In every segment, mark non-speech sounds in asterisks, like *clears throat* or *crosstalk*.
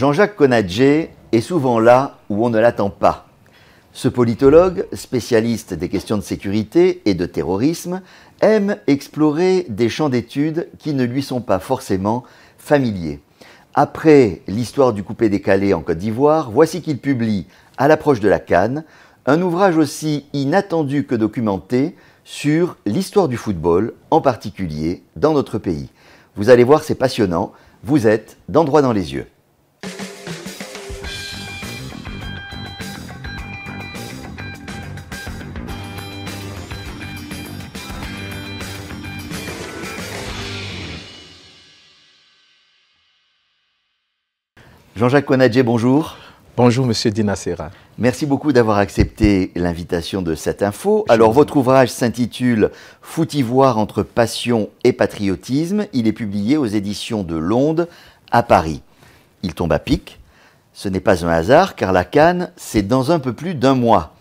Jean-Jacques Conadjé est souvent là où on ne l'attend pas. Ce politologue, spécialiste des questions de sécurité et de terrorisme, aime explorer des champs d'études qui ne lui sont pas forcément familiers. Après l'histoire du coupé décalé en Côte d'Ivoire, voici qu'il publie, à l'approche de la Cannes, un ouvrage aussi inattendu que documenté sur l'histoire du football, en particulier dans notre pays. Vous allez voir, c'est passionnant, vous êtes d'endroit dans les yeux. Jean-Jacques Onadje, bonjour. Bonjour, monsieur Dinacera. Merci beaucoup d'avoir accepté l'invitation de cette info. Alors, votre ouvrage s'intitule Footivoire entre passion et patriotisme. Il est publié aux éditions de Londres à Paris. Il tombe à pic. Ce n'est pas un hasard, car la canne, c'est dans un peu plus d'un mois.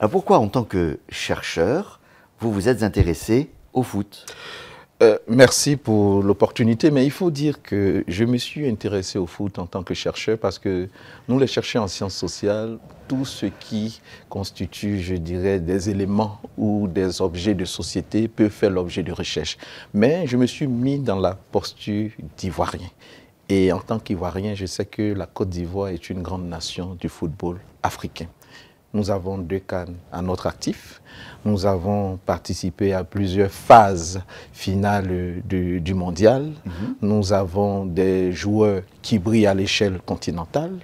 Alors, pourquoi, en tant que chercheur, vous vous êtes intéressé au foot euh, merci pour l'opportunité, mais il faut dire que je me suis intéressé au foot en tant que chercheur parce que nous, les chercheurs en sciences sociales, tout ce qui constitue, je dirais, des éléments ou des objets de société peut faire l'objet de recherche. Mais je me suis mis dans la posture d'Ivoirien. Et en tant qu'Ivoirien, je sais que la Côte d'Ivoire est une grande nation du football africain. Nous avons deux cannes à notre actif. Nous avons participé à plusieurs phases finales du, mondial. Mhm. Nous avons des joueurs qui brillent à l'échelle continentale.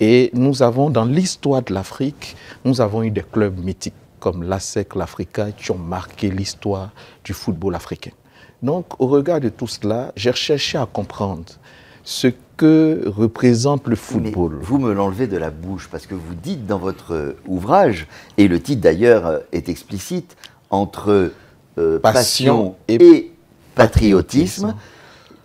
Et nous avons, dans l'histoire de l'Afrique, nous avons eu des clubs mythiques comme l'ASEC, l'Africa, qui ont marqué l'histoire du football africain. Donc, au regard de tout cela, j'ai cherché à comprendre ce que représente le football Vous me l'enlevez de la bouche parce que vous dites dans votre euh, ouvrage, et le titre d'ailleurs euh, est explicite, entre euh, passion, et, patriotisme,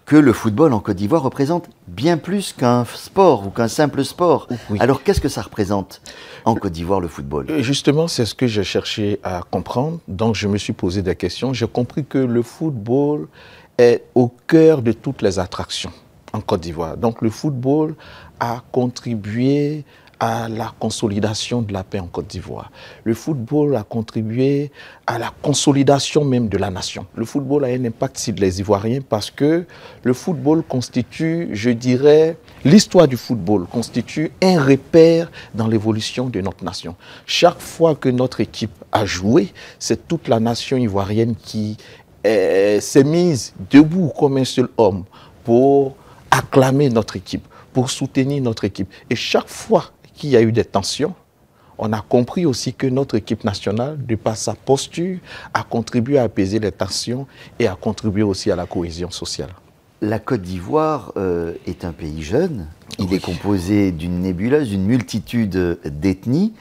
que le football en Côte d'Ivoire représente bien plus qu'un sport ou qu'un simple sport. Alors qu'est-ce que ça représente en Côte d'Ivoire le football Justement, c'est ce que j'ai cherché à comprendre. Donc je me suis posé des questions. J'ai compris que le football est au cœur de toutes les attractions en Côte d'Ivoire. Donc le football a contribué à la consolidation de la paix en Côte d'Ivoire. Le football a contribué à la consolidation même de la nation. Le football a un impact sur les Ivoiriens parce que le football constitue, je dirais, l'histoire du football constitue un repère dans l'évolution de notre nation. Chaque fois que notre équipe a joué, c'est toute la nation ivoirienne qui eh, s'est mise debout comme un seul homme pour acclamer notre équipe, pour soutenir notre équipe. Et chaque fois qu'il y a eu des tensions, on a compris aussi que notre équipe nationale, de par sa posture, a contribué à apaiser les tensions et à contribuer aussi à la cohésion sociale. La Côte d'Ivoire euh, est un pays jeune. Il est composé d'une nébuleuse, d'une multitude d'ethnies.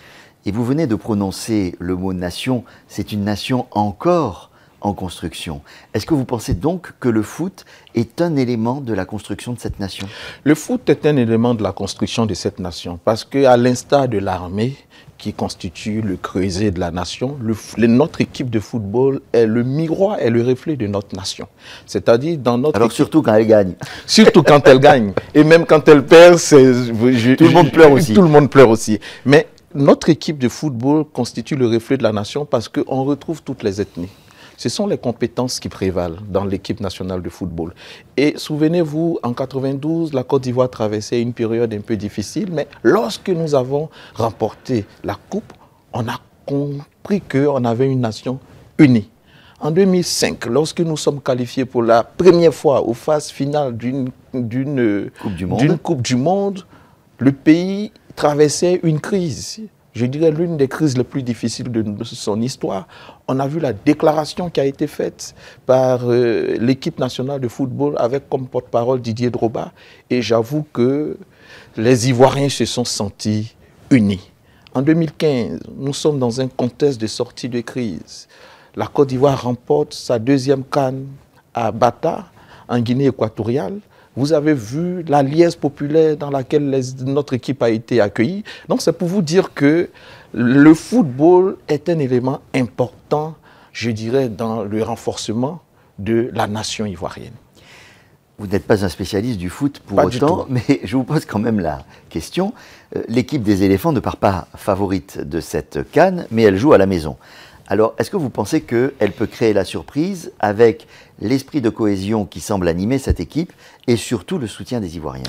Et vous venez de prononcer le mot nation. C'est une nation encore en construction. Est-ce que vous pensez donc que le foot est un élément de la construction de cette nation Le foot est un élément de la construction de cette nation parce que à l'instar de l'armée qui constitue le creuset de la nation, notre équipe de football est le miroir et le reflet de notre nation. C'est-à-dire dans notre Alors surtout quand elle gagne. *laughs* Surtout quand elle gagne et même quand elle perd, tout le monde pleure aussi. *laughs* Tout le monde pleure aussi. Mais notre équipe de football constitue le reflet de la nation parce qu'on retrouve toutes les ethnies ce sont les compétences qui prévalent dans l'équipe nationale de football. Et souvenez-vous, en 92, la Côte d'Ivoire traversait une période un peu difficile, mais lorsque nous avons remporté la Coupe, on a compris qu'on avait une nation unie. En 2005, lorsque nous sommes qualifiés pour la première fois aux phases finales d'une coupe, coupe, du Monde, le pays traversait une crise je dirais, l'une des crises les plus difficiles de son histoire. On a vu la déclaration qui a été faite par euh, l'équipe nationale de football avec comme porte-parole Didier Droba. Et j'avoue que les Ivoiriens se sont sentis unis. En 2015, nous sommes dans un contexte de sortie de crise. La Côte d'Ivoire remporte sa deuxième canne à Bata, en Guinée équatoriale. Vous avez vu la liesse populaire dans laquelle notre équipe a été accueillie. Donc c'est pour vous dire que le football est un élément important, je dirais, dans le renforcement de la nation ivoirienne. Vous n'êtes pas un spécialiste du foot pour autant, mais je vous pose quand même la question. Euh, l'équipe des éléphants ne part pas favorite de cette canne, mais elle joue à la maison. Alors, est-ce que vous pensez qu'elle peut créer la surprise avec l'esprit de cohésion qui semble animer cette équipe et surtout le soutien des Ivoiriens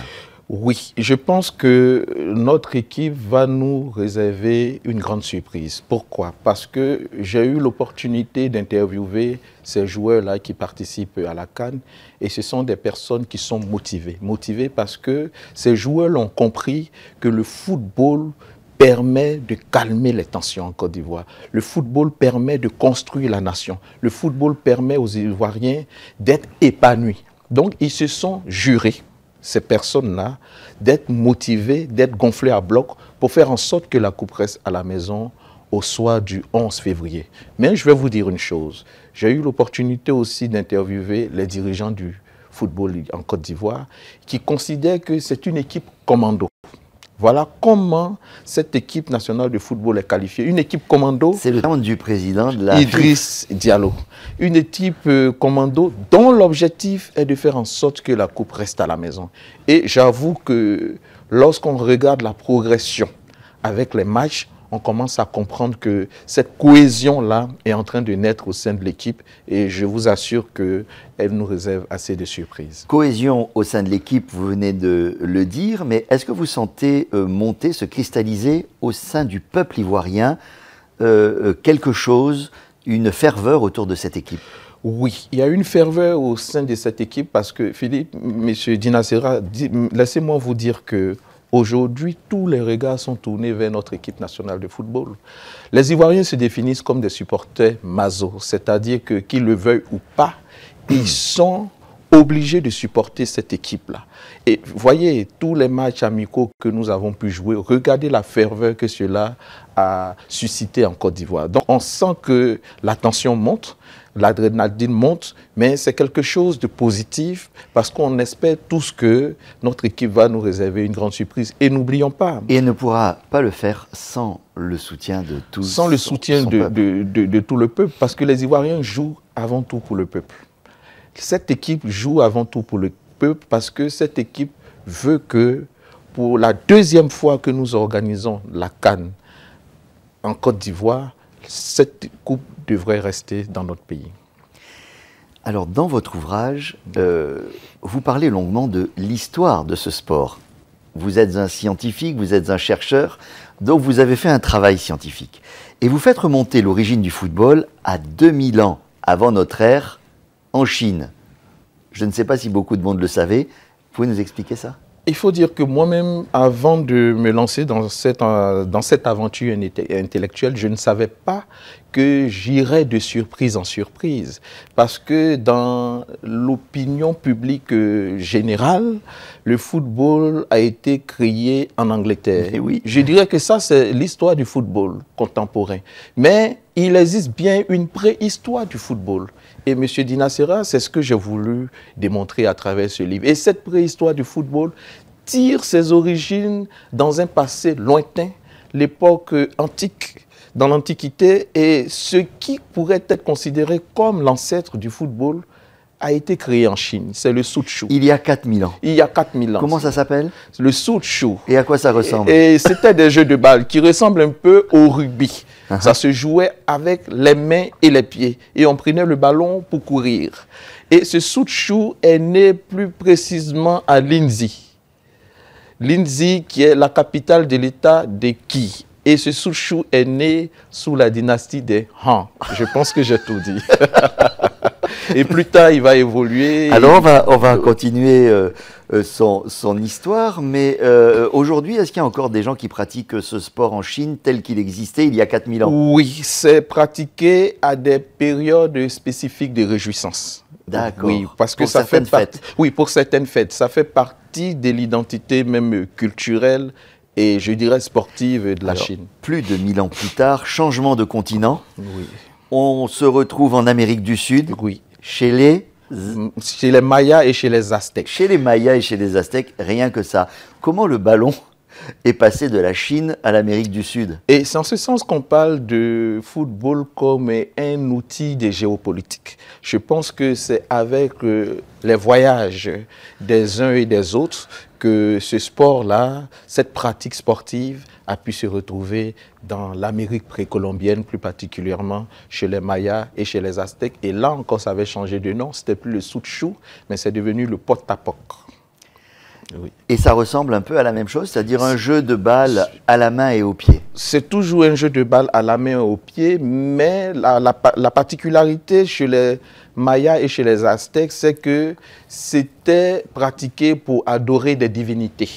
oui, je pense que notre équipe va nous réserver une grande surprise. Pourquoi Parce que j'ai eu l'opportunité d'interviewer ces joueurs-là qui participent à la Cannes et ce sont des personnes qui sont motivées. Motivées parce que ces joueurs l'ont compris que le football permet de calmer les tensions en Côte d'Ivoire. Le football permet de construire la nation. Le football permet aux Ivoiriens d'être épanouis. Donc, ils se sont jurés, ces personnes-là, d'être motivés, d'être gonflés à bloc pour faire en sorte que la coupe reste à la maison au soir du 11 février. Mais je vais vous dire une chose. J'ai eu l'opportunité aussi d'interviewer les dirigeants du football en Côte d'Ivoire qui considèrent que c'est une équipe commando. Voilà comment cette équipe nationale de football est qualifiée. Une équipe commando. C'est le nom du président de la Idriss Diallo. Une équipe euh, commando dont l'objectif est de faire en sorte que la coupe reste à la maison. Et j'avoue que lorsqu'on regarde la progression avec les matchs, on commence à comprendre que cette cohésion-là est en train de naître au sein de l'équipe et je vous assure qu'elle nous réserve assez de surprises. Cohésion au sein de l'équipe, vous venez de le dire, mais est-ce que vous sentez monter, se cristalliser au sein du peuple ivoirien quelque chose, une ferveur autour de cette équipe oui, il y a une ferveur au sein de cette équipe parce que Philippe, M. Dinacera, laissez-moi vous dire que Aujourd'hui, tous les regards sont tournés vers notre équipe nationale de football. Les Ivoiriens se définissent comme des supporters maso, c'est-à-dire que, qu'ils le veuillent ou pas, ils *clears throat* sont obligés de supporter cette équipe-là. Et voyez, tous les matchs amicaux que nous avons pu jouer, regardez la ferveur que cela a suscité en Côte d'Ivoire. Donc on sent que la tension monte, l'adrénaline monte, mais c'est quelque chose de positif parce qu'on espère tous que notre équipe va nous réserver une grande surprise. Et n'oublions pas. Et elle ne pourra pas le faire sans le soutien de tous. Sans le soutien de, de, tout le peuple, parce que les Ivoiriens jouent avant tout pour le peuple. Cette équipe joue avant tout pour le peuple parce que cette équipe veut que, pour la deuxième fois que nous organisons la Cannes en Côte d'Ivoire, cette Coupe devrait rester dans notre pays. Alors, dans votre ouvrage, euh, vous parlez longuement de l'histoire de ce sport. Vous êtes un scientifique, vous êtes un chercheur, donc vous avez fait un travail scientifique. Et vous faites remonter l'origine du football à 2000 ans avant notre ère, en Chine. Je ne sais pas si beaucoup de monde le savait. Vous pouvez nous expliquer ça il faut dire que moi-même, avant de me lancer dans cette, euh, dans cette aventure intellectuelle, je ne savais pas que j'irais de surprise en surprise. Parce que dans l'opinion publique euh, générale, le football a été créé en Angleterre. Eh oui, je dirais que ça, c'est l'histoire du football contemporain. Mais il existe bien une préhistoire du football. Et M. Dinacera, c'est ce que j'ai voulu démontrer à travers ce livre. Et cette préhistoire du football tire ses origines dans un passé lointain, l'époque antique, dans l'Antiquité, et ce qui pourrait être considéré comme l'ancêtre du football a été créé en Chine. C'est le Souchou. Il y a 4000 ans. Il y a 4000 ans. Comment ça s'appelle Le Souchou. Et à quoi ça ressemble Et, et c'était des jeux de balle qui ressemblent un peu au rugby. Uh-huh. Ça se jouait avec les mains et les pieds. Et on prenait le ballon pour courir. Et ce Souchou est né plus précisément à Linzi. Linzi, qui est la capitale de l'État de Ki. Et ce Souchou est né sous la dynastie des Han. Je pense que j'ai tout dit. *laughs* et plus tard, il va évoluer. Alors, on va, on va continuer. Euh, euh, son, histoire, mais euh, aujourd'hui, est-ce qu'il y a encore des gens qui pratiquent ce sport en Chine tel qu'il existait il y a 4000 ans Oui, c'est pratiqué à des périodes spécifiques de réjouissance. D'accord. Oui, parce que pour ça fait fêtes. Oui, pour certaines fêtes, ça fait partie de l'identité même culturelle et je dirais sportive de la Chine. Plus de 1000 ans plus tard, changement de continent. Oui. On se retrouve en Amérique du Sud. Oui. Chez les chez les Mayas et chez les Aztèques. Chez les Mayas et chez les Aztèques, rien que ça. Comment le ballon et passé de la Chine à l'Amérique du Sud. Et c'est en ce sens qu'on parle de football comme un outil de géopolitique. Je pense que c'est avec euh, les voyages des uns et des autres que ce sport-là, cette pratique sportive a pu se retrouver dans l'Amérique précolombienne, plus particulièrement chez les Mayas et chez les Aztèques. Et là encore, ça avait changé de nom, ce n'était plus le Souchou, mais c'est devenu le Potapoc. Et ça ressemble un peu à la même chose, c'est-à-dire un jeu de balle à la main et au pied. C'est toujours un jeu de balle à la main et au pied, mais la, la particularité chez les Mayas et chez les Aztèques, c'est que c'était pratiqué pour adorer des divinités.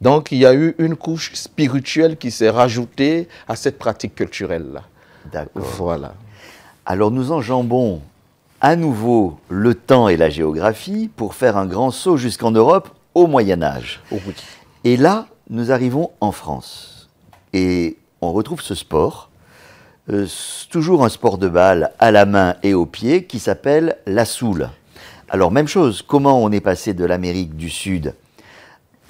Donc il y a eu une couche spirituelle qui s'est rajoutée à cette pratique culturelle-là. D'accord. Voilà. Alors nous enjambons à nouveau le temps et la géographie pour faire un grand saut jusqu'en Europe au Moyen Âge. Et là, nous arrivons en France. Et on retrouve ce sport, euh, toujours un sport de balle à la main et au pied, qui s'appelle la soule. Alors même chose, comment on est passé de l'Amérique du Sud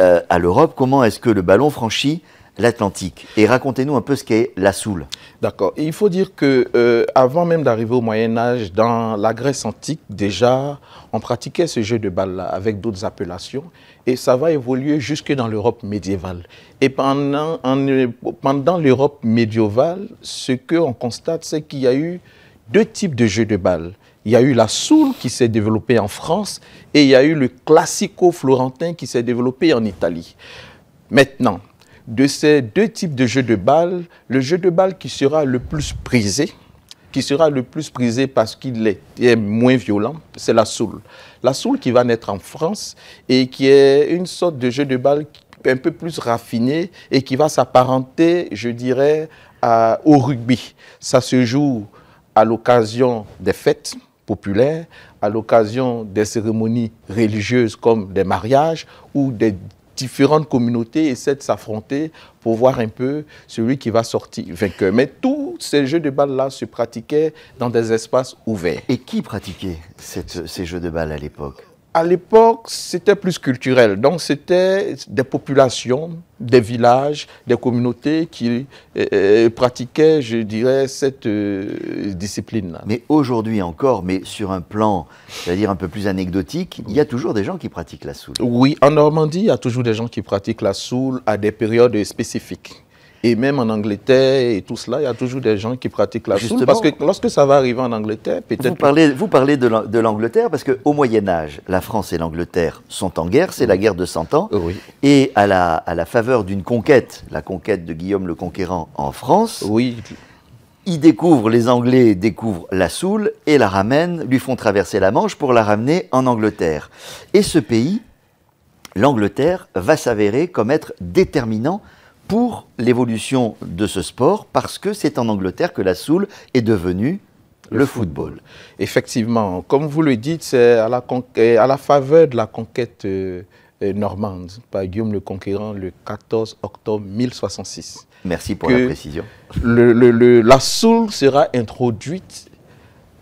euh, à l'Europe, comment est-ce que le ballon franchit l'Atlantique Et racontez-nous un peu ce qu'est la soule. D'accord. Il faut dire que euh, avant même d'arriver au Moyen Âge, dans la Grèce antique, déjà, on pratiquait ce jeu de balle-là avec d'autres appellations et ça va évoluer jusque dans l'Europe médiévale. Et pendant, l'Europe médiévale, ce qu'on constate, c'est qu'il y a eu deux types de jeux de balles. Il y a eu la soule qui s'est développée en France et il y a eu le classico florentin qui s'est développé en Italie. Maintenant, de ces deux types de jeux de balles, le jeu de balle qui sera le plus prisé, qui sera le plus prisé parce qu'il est, moins violent, c'est la soule. La soule qui va naître en France et qui est une sorte de jeu de balle un peu plus raffiné et qui va s'apparenter, je dirais, au rugby. Ça se joue à l'occasion des fêtes populaires, à l'occasion des cérémonies religieuses comme des mariages ou des différentes communautés essaient de s'affronter pour voir un peu celui qui va sortir vainqueur. Mais tous ces jeux de balles là se pratiquaient dans des espaces ouverts. Et qui pratiquait ces jeux de balles à l'époque à l'époque, c'était plus culturel. Donc, c'était des populations, des villages, des communautés qui euh, euh, pratiquaient, je dirais, cette euh, discipline-là. Mais aujourd'hui encore, mais sur un plan, c'est-à-dire un peu plus anecdotique, il y a toujours des gens qui pratiquent la soule. Oui, en Normandie, il y a toujours des gens qui pratiquent la soule à des périodes spécifiques. Et même en Angleterre et tout cela, il y a toujours des gens qui pratiquent la soule, Parce que lorsque ça va arriver en Angleterre, peut-être. Vous parlez, vous parlez de l'Angleterre parce qu'au Moyen-Âge, la France et l'Angleterre sont en guerre, c'est la guerre de Cent Ans. Oui. Et à la, à la faveur d'une conquête, la conquête de Guillaume le Conquérant en France. Oui. Ils découvrent, les Anglais découvrent la soule et la ramènent, lui font traverser la Manche pour la ramener en Angleterre. Et ce pays, l'Angleterre, va s'avérer comme être déterminant pour l'évolution de ce sport parce que c'est en Angleterre que la soule est devenue le, football. Effectivement, comme vous le dites, c'est à la, euh, à la faveur de la conquête euh, euh, normande par Guillaume le Conquérant le 14 octobre 1066. Merci pour la précision. Le, la soule sera introduite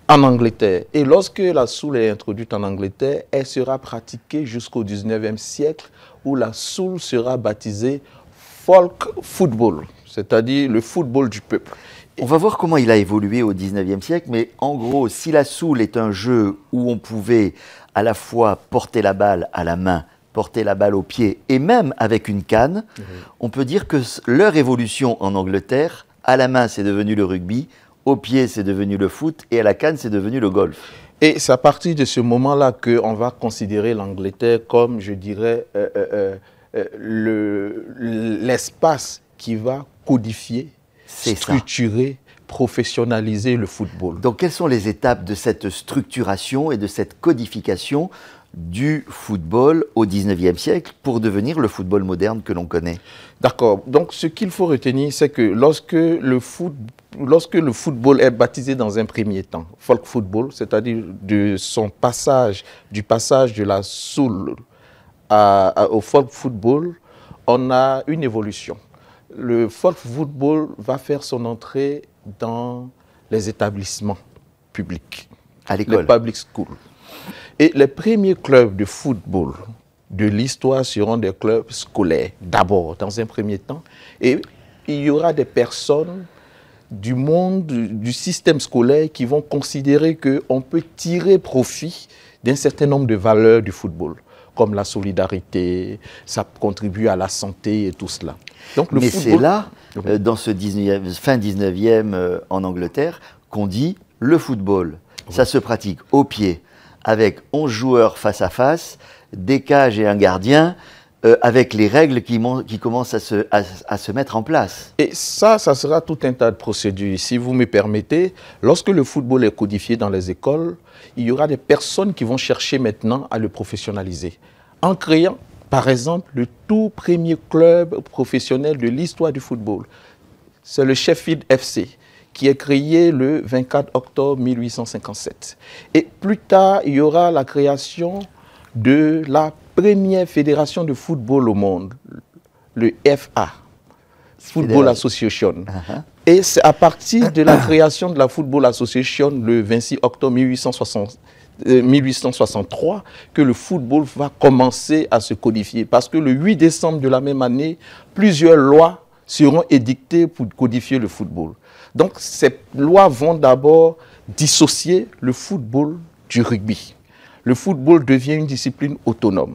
en Angleterre. Et lorsque la soule est introduite en Angleterre, elle sera pratiquée jusqu'au 19e siècle où la soule sera baptisée folk football, c'est-à-dire le football du peuple. On va voir comment il a évolué au 19e siècle, mais en gros, si la soule est un jeu où on pouvait à la fois porter la balle à la main, porter la balle au pied et même avec une canne, mhm. on peut dire que leur évolution en Angleterre, à la main c'est devenu le rugby, au pied c'est devenu le foot et à la canne c'est devenu le golf. Et c'est à partir de ce moment-là qu'on va considérer l'Angleterre comme, je dirais, euh, euh, euh, euh, l'espace qui va codifier, structurer, professionnaliser le football. Donc quelles sont les étapes de cette structuration et de cette codification du football au 19e siècle pour devenir le football moderne que l'on connaît. D'accord. Donc ce qu'il faut retenir, c'est que lorsque le, foot, lorsque le football est baptisé dans un premier temps, folk football, c'est-à-dire de son passage, du passage de la soul au folk football, on a une évolution. Le folk football va faire son entrée dans les établissements publics, à les public schools. Et les premiers clubs de football de l'histoire seront des clubs scolaires, d'abord, dans un premier temps. Et il y aura des personnes du monde, du système scolaire, qui vont considérer qu'on peut tirer profit d'un certain nombre de valeurs du football comme la solidarité, ça contribue à la santé et tout cela. Donc, le Mais c'est là, euh, dans ce fin 19e euh, en Angleterre, qu'on dit le football. Ça se pratique au pied, avec 11 joueurs face à face, des cages et un gardien. Euh, avec les règles qui, qui commencent à se, à se, mettre en place. Et ça, ça sera tout un tas de procédures. Si vous me permettez, lorsque le football est codifié dans les écoles, il y aura des personnes qui vont chercher maintenant à le professionnaliser. En créant, par exemple, le tout premier club professionnel de l'histoire du football. C'est le Sheffield FC qui est créé le 24 octobre 1857. Et plus tard, il y aura la création de la première fédération de football au monde, le FA, Football Association. Uh-huh. Et c'est à partir de la création de la Football Association le 26 octobre 1863 euh, que le football va commencer à se codifier. Parce que le 8 décembre de la même année, plusieurs lois seront édictées pour codifier le football. Donc ces lois vont d'abord dissocier le football du rugby. Le football devient une discipline autonome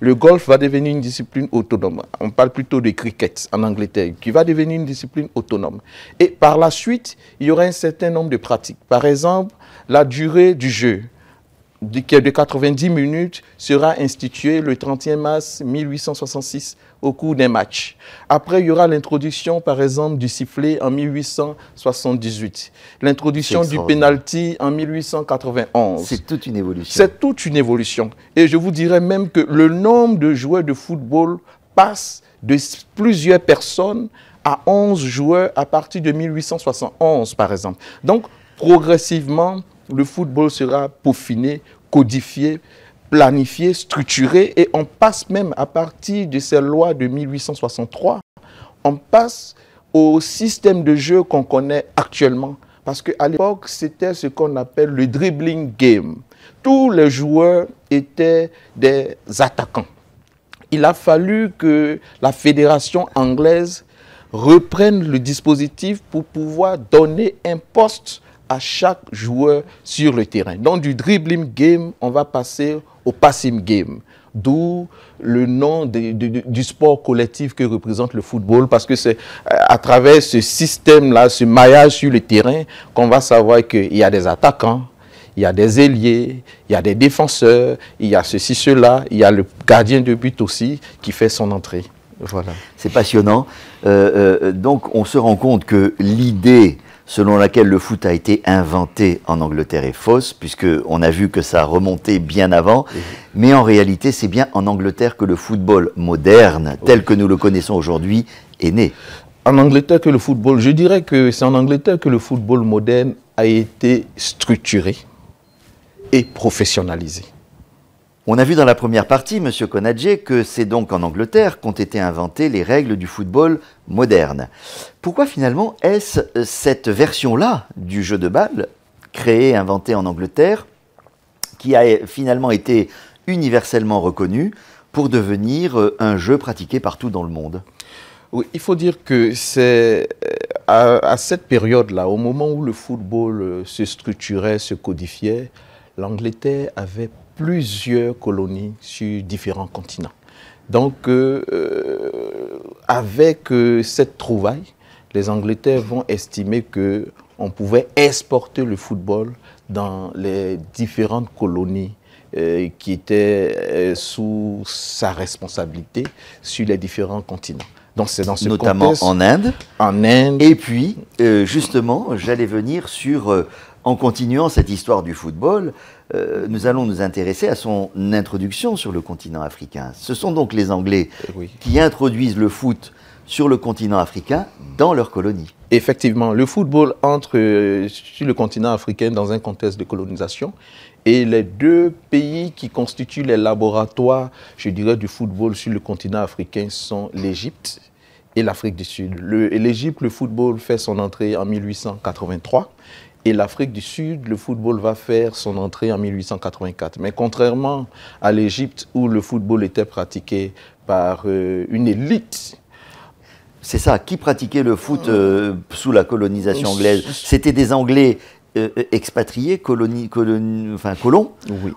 le golf va devenir une discipline autonome. On parle plutôt de cricket en Angleterre, qui va devenir une discipline autonome. Et par la suite, il y aura un certain nombre de pratiques. Par exemple, la durée du jeu de 90 minutes sera institué le 31 mars 1866 au cours d'un match. Après, il y aura l'introduction, par exemple, du sifflet en 1878, l'introduction du penalty en 1891. C'est toute une évolution. C'est toute une évolution. Et je vous dirais même que le nombre de joueurs de football passe de plusieurs personnes à 11 joueurs à partir de 1871, par exemple. Donc, progressivement, le football sera peaufiné, codifié, planifié, structuré, et on passe même à partir de ces lois de 1863, on passe au système de jeu qu'on connaît actuellement. Parce qu'à l'époque, c'était ce qu'on appelle le dribbling game. Tous les joueurs étaient des attaquants. Il a fallu que la fédération anglaise reprenne le dispositif pour pouvoir donner un poste à chaque joueur sur le terrain. Donc du dribbling game, on va passer au passing game. D'où le nom du sport collectif que représente le football, parce que c'est euh, à travers ce système-là, ce maillage sur le terrain, qu'on va savoir qu'il y a des attaquants, il y a des ailiers, il y a des défenseurs, il y a ceci, cela, il y a le gardien de but aussi qui fait son entrée. Voilà. C'est passionnant. Euh, euh, donc on se rend compte que l'idée selon laquelle le foot a été inventé en Angleterre est fausse, puisqu'on a vu que ça remontait remonté bien avant. Mais en réalité, c'est bien en Angleterre que le football moderne, tel que nous le connaissons aujourd'hui, est né. En Angleterre que le football, je dirais que c'est en Angleterre que le football moderne a été structuré et professionnalisé. On a vu dans la première partie, Monsieur Konadje, que c'est donc en Angleterre qu'ont été inventées les règles du football moderne. Pourquoi finalement est-ce cette version-là du jeu de balle, créée, inventée en Angleterre, qui a finalement été universellement reconnue pour devenir euh, un jeu pratiqué partout dans le monde oui, il faut dire que c'est euh, à, à, cette période-là, au moment où le football euh, se structurait, se codifiait, l'Angleterre avait plusieurs colonies sur différents continents. Donc, euh, euh, avec euh, cette trouvaille, les Anglais vont estimer que on pouvait exporter le football dans les différentes colonies qui étaient sous sa responsabilité sur les différents continents. Donc c'est dans ce notamment en Inde. En Inde. Et puis, justement, j'allais venir sur en continuant cette histoire du football, euh, nous allons nous intéresser à son introduction sur le continent africain. Ce sont donc les Anglais euh, qui introduisent le foot sur le continent africain dans leur colonie. Effectivement, le football entre euh, sur le continent africain dans un contexte de colonisation et les deux pays qui constituent les laboratoires, je dirais, du football sur le continent africain sont l'Égypte et l'Afrique du Sud. L'Égypte, le football fait son entrée en 1883 et l'Afrique du Sud, le football va faire son entrée en 1884. Mais contrairement à l'Égypte, où le football était pratiqué par euh, une élite, c'est ça, qui pratiquait le foot euh, sous la colonisation euh, anglaise C'était des Anglais expatriés, colons Oui.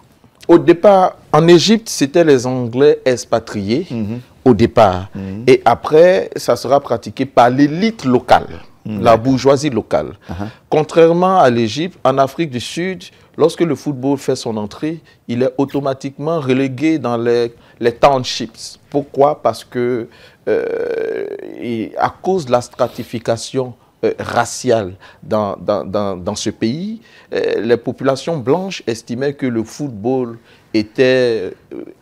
Au départ, en Égypte, c'était les Anglais expatriés, mhm. au départ. Mhm. Et après, ça sera pratiqué par l'élite locale la bourgeoisie locale. Contrairement à l'Égypte, en Afrique du Sud, lorsque le football fait son entrée, il est automatiquement relégué dans les, townships. Pourquoi Parce que, euh, à cause de la stratification euh, raciale dans, ce pays, euh, les populations blanches estimaient que le football était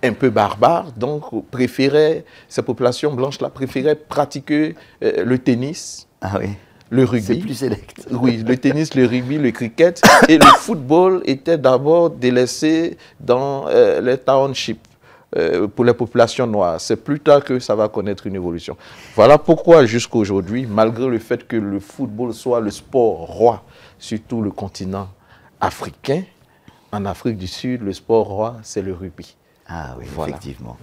un peu barbare, donc préféraient, ces populations blanches-là préféraient pratiquer le tennis. Ah oui le rugby. C'est plus sélect. Oui, le tennis, le rugby, le cricket et le football étaient d'abord délaissés dans euh, les townships euh, pour les populations noires. C'est plus tard que ça va connaître une évolution. Voilà pourquoi jusqu'à aujourd'hui, malgré le fait que le football soit le sport roi sur tout le continent africain, en Afrique du Sud, le sport roi, c'est le rugby. Ah oui, effectivement.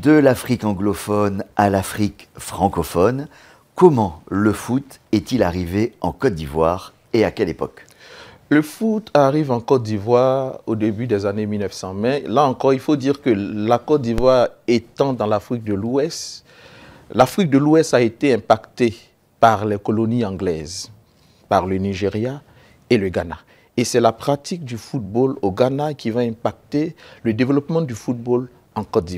De l'Afrique anglophone à l'Afrique francophone, Comment le foot est-il arrivé en Côte d'Ivoire et à quelle époque le foot arrive en Côte d'Ivoire au début des années 1900. Mais là encore, il faut dire que la Côte d'Ivoire étant dans l'Afrique de l'Ouest, l'Afrique de l'Ouest a été impactée par les colonies anglaises, par le Nigeria et le Ghana. Et c'est la pratique du football au Ghana qui va impacter le développement du football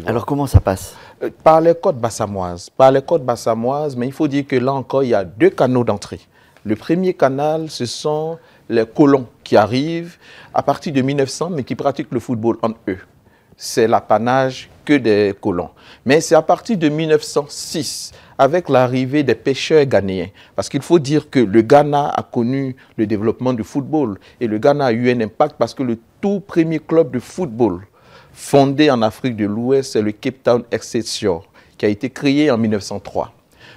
alors comment ça passe euh, Par les côtes bassamoises. Par les côtes bassamoises, mais il faut dire que là encore, il y a deux canaux d'entrée. Le premier canal, ce sont les colons qui arrivent à partir de 1900, mais qui pratiquent le football en eux. C'est l'apanage que des colons. Mais c'est à partir de 1906, avec l'arrivée des pêcheurs ghanéens, parce qu'il faut dire que le Ghana a connu le développement du football et le Ghana a eu un impact parce que le tout premier club de football fondé en Afrique de l'Ouest, c'est le Cape Town Excelsior, qui a été créé en 1903.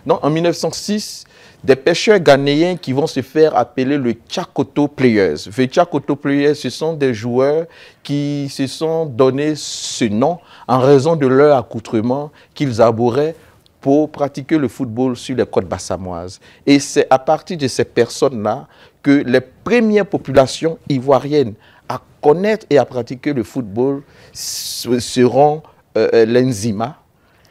en 1906, des pêcheurs ghanéens qui vont se faire appeler le Chakoto Players. Les Chakoto Players, ce sont des joueurs qui se sont donné ce nom en raison de leur accoutrement qu'ils arboraient pour pratiquer le football sur les côtes bassamoises. Et c'est à partir de ces personnes-là que les premières populations ivoiriennes connaître et à pratiquer le football seront les euh, euh, l'enzima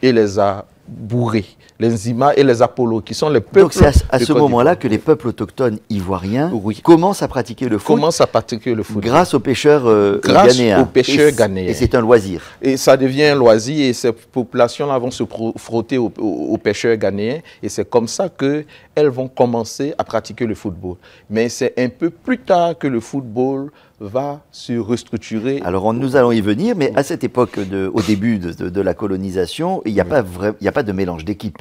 et les a bourrés. L'enzima et les apolos, qui sont les peuples. Donc c'est à, ce moment-là que les peuples autochtones ivoiriens commencent à pratiquer le football à pratiquer le Grâce aux pêcheurs euh, ghanéens. pêcheurs et, c'est un loisir. Et ça devient un loisir et ces populations-là vont se frotter aux, aux, pêcheurs ghanéens et c'est comme ça qu'elles vont commencer à pratiquer le football. Mais c'est un peu plus tard que le football va se restructurer. Alors nous allons y venir, mais à cette époque, au début de, la colonisation, il n'y a, pas a pas de mélange d'équipes.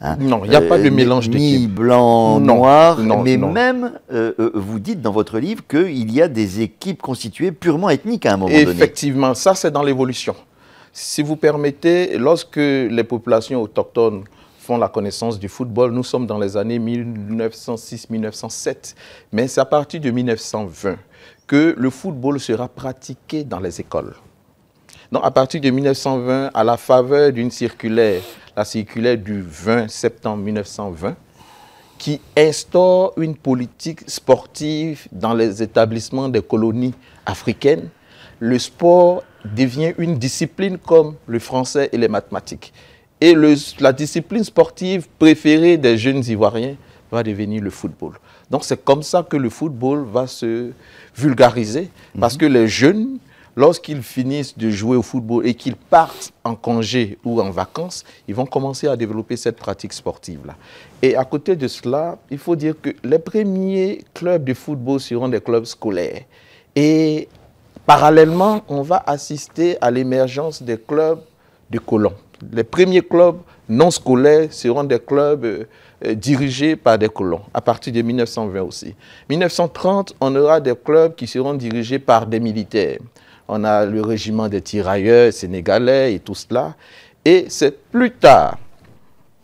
Hein. Non, il n'y a pas de euh, mélange d'équipes. Ni blanc, noir, mais même, euh, euh, vous dites dans votre livre qu'il y a des équipes constituées purement ethniques à un moment donné. Effectivement, ça c'est dans l'évolution. Si vous permettez, lorsque les populations autochtones font la connaissance du football, nous sommes dans les années 1906-1907, mais c'est à partir de 1920 que le football sera pratiqué dans les écoles. Donc à partir de 1920, à la faveur d'une circulaire, la circulaire du 20 septembre 1920, qui instaure une politique sportive dans les établissements des colonies africaines, le sport devient une discipline comme le français et les mathématiques. Et le, la discipline sportive préférée des jeunes Ivoiriens va devenir le football. Donc c'est comme ça que le football va se vulgarisé, parce mhm. que les jeunes, lorsqu'ils finissent de jouer au football et qu'ils partent en congé ou en vacances, ils vont commencer à développer cette pratique sportive-là. Et à côté de cela, il faut dire que les premiers clubs de football seront des clubs scolaires. Et parallèlement, on va assister à l'émergence des clubs de colons. Les premiers clubs non scolaires seront des clubs euh, euh, dirigés par des colons, à partir de 1920 aussi. 1930, on aura des clubs qui seront dirigés par des militaires. On a le régiment des tirailleurs sénégalais et tout cela. Et c'est plus tard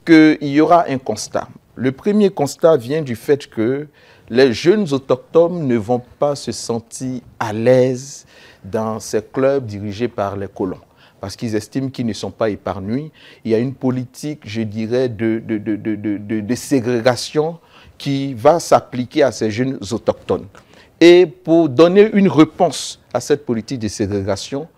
qu'il y aura un constat. Le premier constat vient du fait que les jeunes autochtones ne vont pas se sentir à l'aise dans ces clubs dirigés par les colons parce qu'ils estiment qu'ils ne sont pas épargnés. Il y a une politique, je dirais, de, de, ségrégation qui va s'appliquer à ces jeunes autochtones. Et pour donner une réponse à cette politique de ségrégation,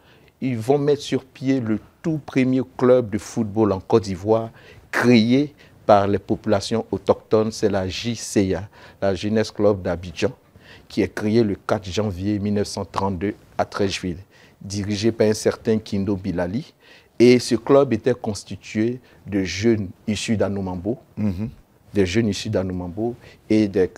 ils vont mettre sur pied le tout premier club de football en Côte d'Ivoire créé par les populations autochtones, c'est la JCA, la Jeunesse Club d'Abidjan, qui est créée le 4 janvier 1932 à Trècheville dirigé par un certain Kindo Bilali. Et ce club était constitué de jeunes issus d'Anoumambo, mhm. des jeunes issus d'Anoumambo et des,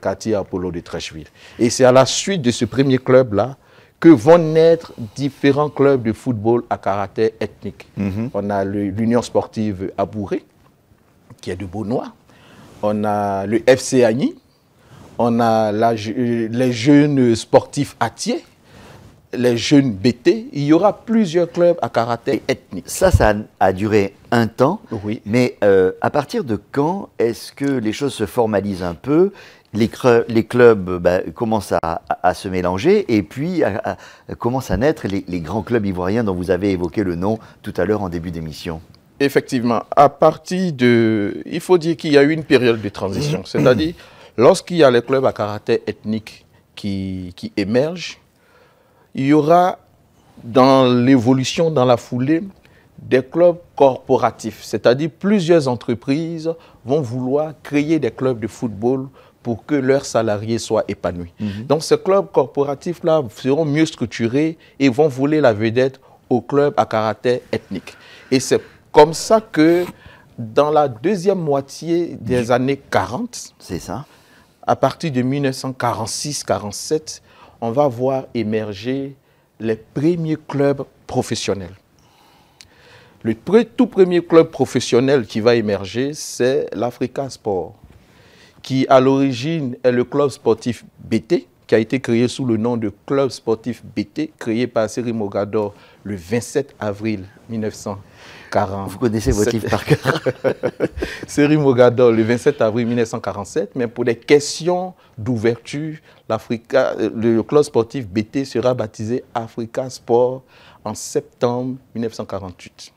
quartiers Apollo de Trècheville. Et c'est à la suite de ce premier club-là que vont naître différents clubs de football à caractère ethnique. Mhm. On a l'Union sportive Abouré, qui est de Beaunois. On a le FC Agni. On a les jeunes sportifs Atier les jeunes BT, il y aura plusieurs clubs à caractère ethnique. Ça, ça a duré un temps. Oui. Mais euh, à partir de quand est-ce que les choses se formalisent un peu les, clubs bah, commencent à, se mélanger et puis commencent à naître les, grands clubs ivoiriens dont vous avez évoqué le nom tout à l'heure en début d'émission. Effectivement, à partir de... Il faut dire qu'il y a eu une période de transition, mmh. c'est-à-dire lorsqu'il y a les clubs à caractère ethnique qui émergent, il y aura dans l'évolution, dans la foulée, des clubs corporatifs, c'est-à-dire plusieurs entreprises vont vouloir créer des clubs de football pour que leurs salariés soient épanouis. Mhm. Donc ces clubs corporatifs-là seront mieux structurés et vont voler la vedette aux clubs à caractère ethnique. Et c'est comme ça que dans la deuxième moitié des années 40, c'est ça, à partir de 1946-47, on va voir émerger les premiers clubs professionnels. Le tout premier club professionnel qui va émerger, c'est l'Africa Sport, qui à l'origine est le club sportif BT, qui a été créé sous le nom de Club sportif BT, créé par Seri Mogador le 27 avril 1900. Vous connaissez votre livre par cœur. Série *laughs* Mogador, le 27 avril 1947, mais pour des questions d'ouverture, euh, le club sportif BT sera baptisé Africa Sport en septembre 1948.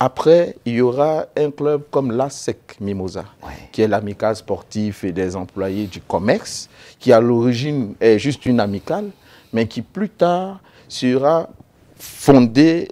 Après, il y aura un club comme l'ASEC Mimosa, qui est l'amicale sportive et des employés du commerce, qui à l'origine est juste une amicale, mais qui plus tard sera fondée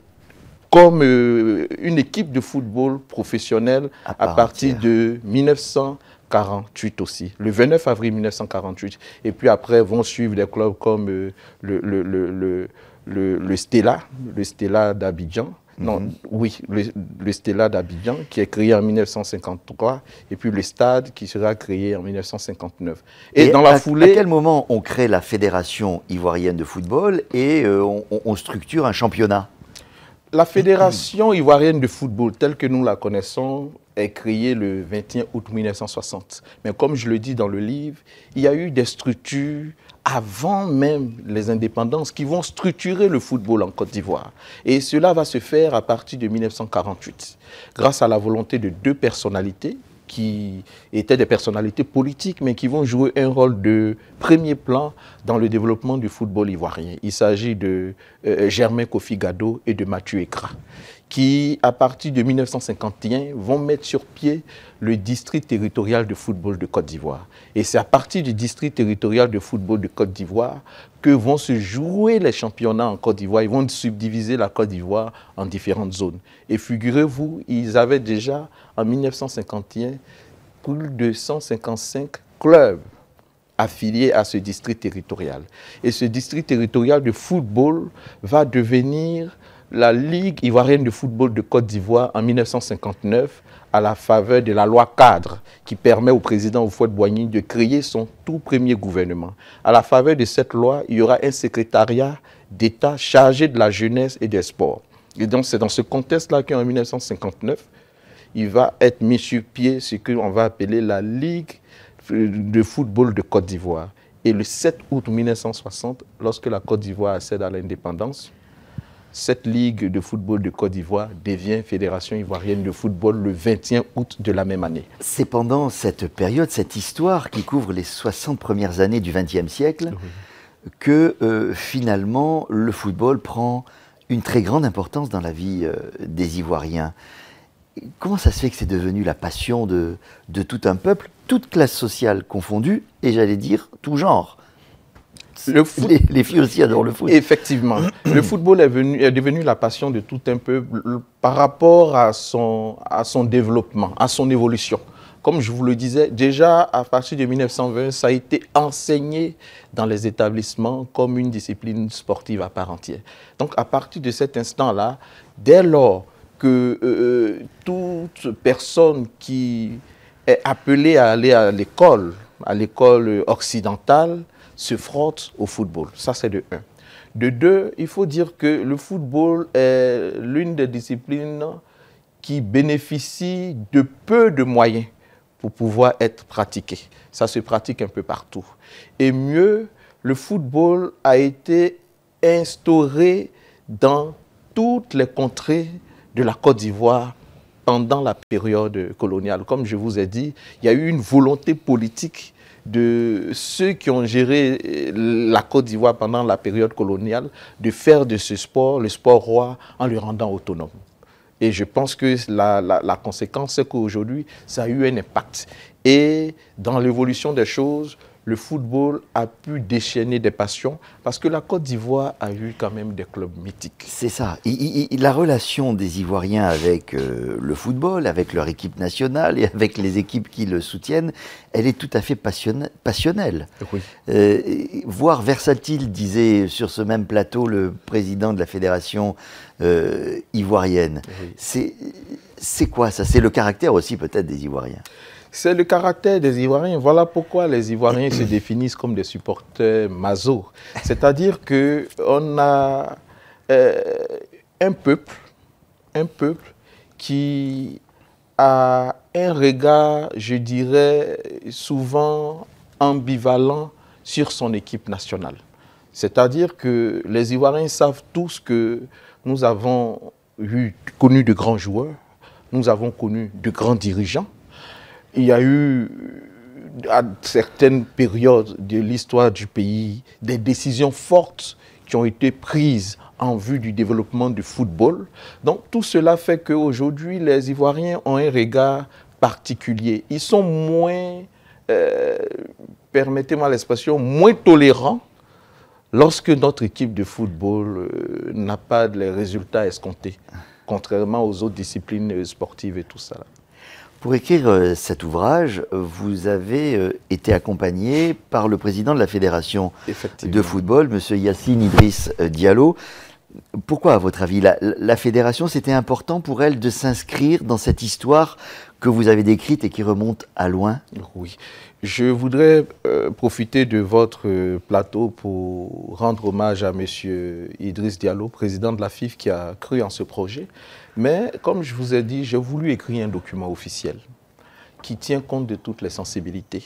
comme euh, une équipe de football professionnelle à, partir de 1948 aussi, le 29 avril 1948. Et puis après vont suivre des clubs comme euh, le, le, le, le, Stella, le Stella d'Abidjan, mhm. non, oui, le, Stella d'Abidjan qui est créé en 1953 et puis le stade qui sera créé en 1959. Et, dans la foulée. À quel moment on crée la Fédération ivoirienne de football et euh, on, structure un championnat la Fédération ivoirienne de football, telle que nous la connaissons, est créée le 21 août 1960. Mais comme je le dis dans le livre, il y a eu des structures avant même les indépendances qui vont structurer le football en Côte d'Ivoire. Et cela va se faire à partir de 1948, grâce à la volonté de deux personnalités, qui étaient des personnalités politiques, mais qui vont jouer un rôle de premier plan dans le développement du football ivoirien. Il s'agit de euh, Germain Kofi Gado et de Mathieu Ekra, qui, à partir de 1951, vont mettre sur pied le district territorial de football de Côte d'Ivoire. Et c'est à partir du district territorial de football de Côte d'Ivoire que vont se jouer les championnats en Côte d'Ivoire. Ils vont subdiviser la Côte d'Ivoire en différentes zones. Et figurez-vous, ils avaient déjà, en 1951, plus de 155 clubs affiliés à ce district territorial. Et ce district territorial de football va devenir la Ligue ivoirienne de football de Côte d'Ivoire en 1959 à la faveur de la loi cadre qui permet au président Oufouet Boigny de créer son tout premier gouvernement. À la faveur de cette loi, il y aura un secrétariat d'État chargé de la jeunesse et des sports. Et donc c'est dans ce contexte-là qu'en 1959, il va être mis sur pied ce qu'on va appeler la Ligue de football de Côte d'Ivoire. Et le 7 août 1960, lorsque la Côte d'Ivoire accède à l'indépendance, cette Ligue de football de Côte d'Ivoire devient Fédération ivoirienne de football le 21 août de la même année. C'est pendant cette période, cette histoire qui couvre les 60 premières années du XXe siècle, que euh, finalement le football prend une très grande importance dans la vie euh, des Ivoiriens. Comment ça se fait que c'est devenu la passion de tout un peuple, toute classe sociale confondue, et j'allais dire tout genre les, filles aussi adorent le foot. Effectivement. le football est, devenu la passion de tout un peuple par rapport à son, développement, à son évolution comme je vous le disais, déjà à partir de 1920, ça a été enseigné dans les établissements comme une discipline sportive à part entière. Donc à partir de cet instant-là, dès lors que euh, euh, toute personne qui est appelée à aller à l'école, à l'école occidentale, se frotte au football. Ça, c'est de un. De deux, il faut dire que le football est l'une des disciplines qui bénéficie de peu de moyens pour pouvoir être pratiquée. Ça se pratique un peu partout. Et mieux, le football a été instauré dans toutes les contrées de la Côte d'Ivoire pendant la période coloniale. Comme je vous ai dit, il y a eu une volonté politique de ceux qui ont géré euh, la Côte d'Ivoire pendant la période coloniale, de faire de ce sport le sport roi en le rendant autonome. Et je pense que la, la, la conséquence, c'est qu'aujourd'hui, ça a eu un impact. Et dans l'évolution des choses, le football a pu déchaîner des passions parce que la Côte d'Ivoire a eu quand même des clubs mythiques. C'est ça. la relation des Ivoiriens avec euh, le football, avec leur équipe nationale et avec les équipes qui le soutiennent, elle est tout à fait passionnelle. Oui. Euh, voire versatile, disait sur ce même plateau le président de la fédération euh, ivoirienne. C'est quoi ça C'est le caractère aussi peut-être des Ivoiriens. C'est le caractère des Ivoiriens. Voilà pourquoi les Ivoiriens se définissent comme des supporters maso. C'est-à-dire qu'on a euh, un peuple, un peuple qui a un regard, je dirais, souvent ambivalent sur son équipe nationale. C'est-à-dire que les Ivoiriens savent tous que nous avons connu de grands joueurs, nous avons connu de grands dirigeants, il y a eu à certaines périodes de l'histoire du pays des décisions fortes qui ont été prises en vue du développement du football. Donc tout cela fait qu'aujourd'hui, les Ivoiriens ont un regard particulier. Ils sont moins, euh, permettez-moi l'expression, moins tolérants lorsque notre équipe de football euh, n'a pas les résultats escomptés, contrairement aux autres disciplines sportives et tout ça. Pour écrire euh, cet ouvrage, euh, vous avez euh, été accompagné par le président de la Fédération de football, M. Yassine Idriss Diallo. Pourquoi, à votre avis, la, fédération, c'était important pour elle de s'inscrire dans cette histoire que vous avez décrite et qui remonte à loin Oui. Je voudrais profiter de votre plateau pour rendre hommage à M. Idriss Diallo, président de la FIF, qui a cru en ce projet mais comme je vous ai dit, j'ai voulu écrire un document officiel qui tient compte de toutes les sensibilités.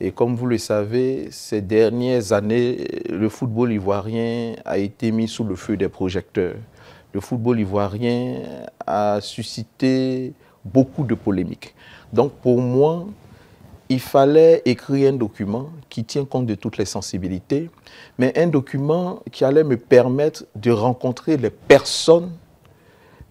Et comme vous le savez, ces dernières années, le football ivoirien a été mis sous le feu des projecteurs. Le football ivoirien a suscité beaucoup de polémiques. Donc pour moi, il fallait écrire un document qui tient compte de toutes les sensibilités, mais un document qui allait me permettre de rencontrer les personnes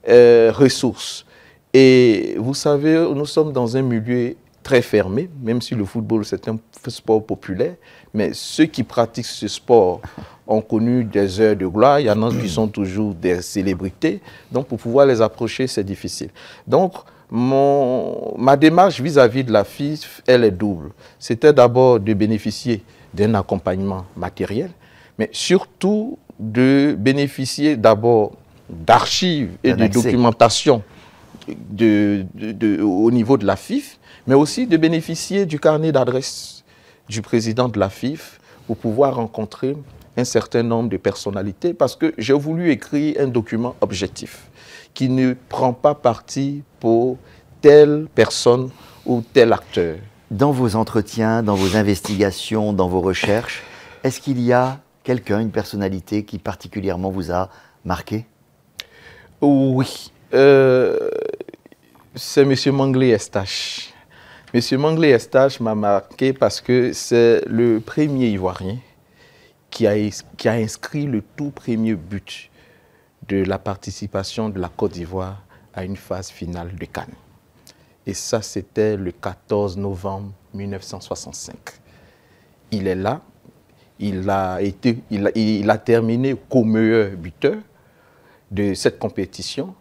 euh, ressources. Et vous savez, nous sommes dans un milieu très fermé, même si le football c'est un sport populaire, mais ceux qui pratiquent ce sport ont connu des heures de gloire, il y en a qui sont toujours des célébrités, donc pour pouvoir les approcher c'est difficile. Donc mon, ma démarche vis-à-vis -vis de la FIF, elle est double. C'était d'abord de bénéficier d'un accompagnement matériel, mais surtout de bénéficier d'abord d'archives et de documentation de, au niveau de la FIF, mais aussi de bénéficier du carnet d'adresse du président de la FIF pour pouvoir rencontrer un certain nombre de personnalités, parce que j'ai voulu écrire un document objectif qui ne prend pas parti pour telle personne ou tel acteur. Dans vos entretiens, dans vos investigations, dans vos recherches, est-ce qu'il y a quelqu'un, une personnalité qui particulièrement vous a marqué oui. Euh, c'est M. Manglé Estache. M. Manglé Estache m'a marqué parce que c'est le premier Ivoirien qui a, inscrit le tout premier but de la participation de la Côte d'Ivoire à une phase finale de Cannes. Et ça, c'était le 14 novembre 1965. Il est là, il a, été, il il a terminé comme meilleur buteur, de cette compétition.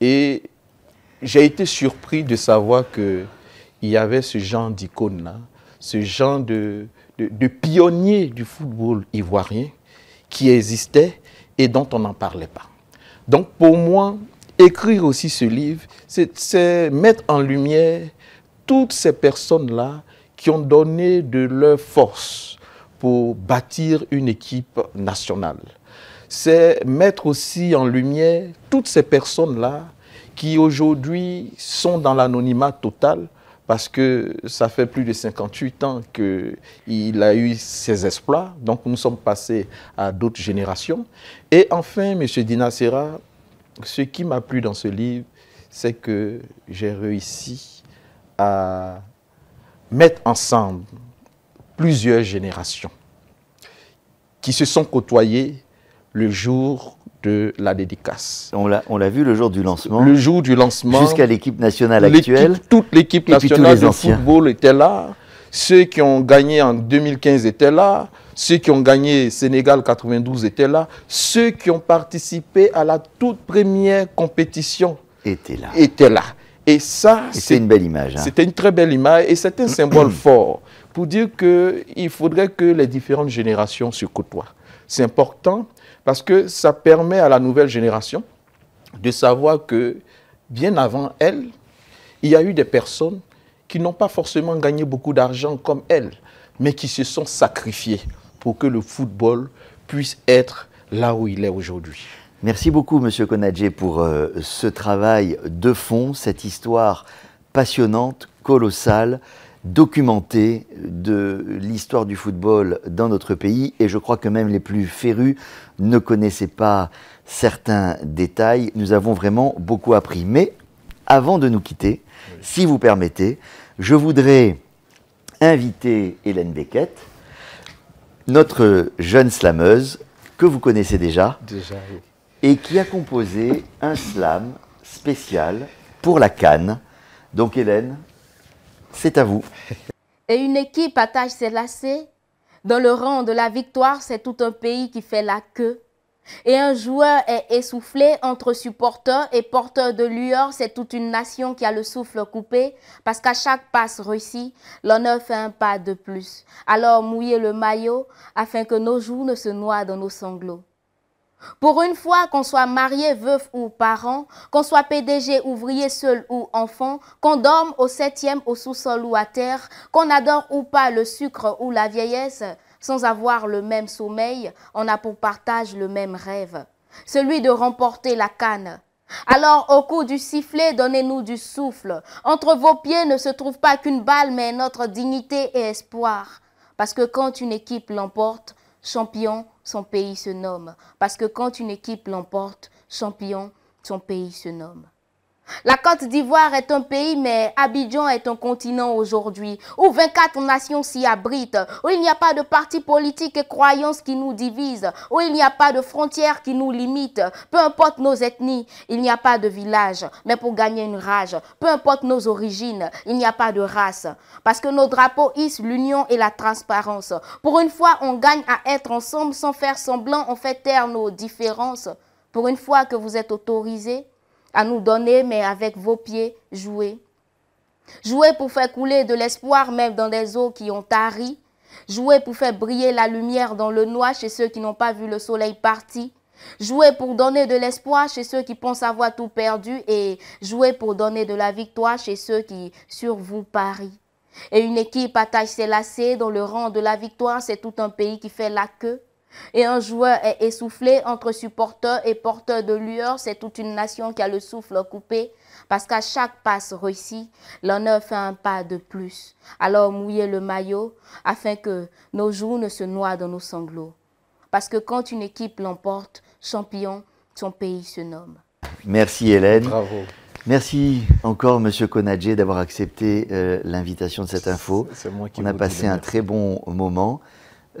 Et j'ai été surpris de savoir qu'il y avait ce genre d'icône-là, ce genre de, de, pionnier du football ivoirien qui existait et dont on n'en parlait pas. Donc pour moi, écrire aussi ce livre, c'est mettre en lumière toutes ces personnes-là qui ont donné de leur force pour bâtir une équipe nationale c'est mettre aussi en lumière toutes ces personnes-là qui aujourd'hui sont dans l'anonymat total parce que ça fait plus de 58 ans qu'il a eu ses exploits, donc nous sommes passés à d'autres générations. Et enfin, M. Serra, ce qui m'a plu dans ce livre, c'est que j'ai réussi à mettre ensemble plusieurs générations qui se sont côtoyées le jour de la dédicace. On l'a vu le jour du lancement. Le jour du lancement. Jusqu'à l'équipe nationale actuelle. Toute l'équipe nationale de football était là. Ceux qui ont gagné en 2015 étaient là. Ceux qui ont gagné Sénégal 92 étaient là. Ceux qui ont participé à la toute première compétition étaient là. Étaient là. Et ça, c'est une belle image. Hein. C'était une très belle image et c'est un *clears throat* symbole fort pour dire qu'il faudrait que les différentes générations se côtoient. C'est important parce que ça permet à la nouvelle génération de savoir que bien avant elle, il y a eu des personnes qui n'ont pas forcément gagné beaucoup d'argent comme elle, mais qui se sont sacrifiées pour que le football puisse être là où il est aujourd'hui. Merci beaucoup, Monsieur Konadje, pour euh, ce travail de fond, cette histoire passionnante, colossale, documentée de l'histoire du football dans notre pays. Et je crois que même les plus férus ne connaissez pas certains détails. Nous avons vraiment beaucoup appris. Mais avant de nous quitter, si vous permettez, je voudrais inviter Hélène Beckett, notre jeune slameuse que vous connaissez déjà, et qui a composé un slam spécial pour la Cannes. Donc Hélène, c'est à vous. Et une équipe attache ses lacets dans le rang de la victoire, c'est tout un pays qui fait la queue. Et un joueur est essoufflé entre supporters et porteurs de lueur, c'est toute une nation qui a le souffle coupé, parce qu'à chaque passe réussie, l'honneur fait un pas de plus. Alors mouillez le maillot afin que nos joues ne se noient dans nos sanglots. Pour une fois, qu'on soit marié, veuf ou parent, qu'on soit PDG, ouvrier seul ou enfant, qu'on dorme au septième, au sous-sol ou à terre, qu'on adore ou pas le sucre ou la vieillesse, sans avoir le même sommeil, on a pour partage le même rêve, celui de remporter la canne. Alors, au coup du sifflet, donnez-nous du souffle. Entre vos pieds ne se trouve pas qu'une balle, mais notre dignité et espoir. Parce que quand une équipe l'emporte, champion, son pays se nomme. Parce que quand une équipe l'emporte, champion, son pays se nomme. La Côte d'Ivoire est un pays, mais Abidjan est un continent aujourd'hui, où 24 nations s'y abritent, où il n'y a pas de partis politiques et croyances qui nous divisent, où il n'y a pas de frontières qui nous limitent, peu importe nos ethnies, il n'y a pas de village, mais pour gagner une rage, peu importe nos origines, il n'y a pas de race, parce que nos drapeaux hissent l'union et la transparence. Pour une fois, on gagne à être ensemble sans faire semblant, on fait taire nos différences. Pour une fois que vous êtes autorisés, à nous donner, mais avec vos pieds, jouez. Jouez pour faire couler de l'espoir même dans des eaux qui ont tari. Jouez pour faire briller la lumière dans le noir chez ceux qui n'ont pas vu le soleil parti. Jouez pour donner de l'espoir chez ceux qui pensent avoir tout perdu et jouez pour donner de la victoire chez ceux qui sur vous parient. Et une équipe attache ses lacets dans le rang de la victoire, c'est tout un pays qui fait la queue. Et un joueur est essoufflé entre supporteurs et porteurs de lueur. C'est toute une nation qui a le souffle coupé. Parce qu'à chaque passe réussie, l'honneur fait un pas de plus. Alors mouillez le maillot afin que nos joues ne se noient dans nos sanglots. Parce que quand une équipe l'emporte, champion, son pays se nomme. Merci Hélène. Bravo. Merci encore, Monsieur Konadje d'avoir accepté euh, l'invitation de cette info. Moi qui On a passé un très bon moment.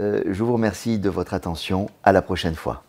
Euh, je vous remercie de votre attention. À la prochaine fois.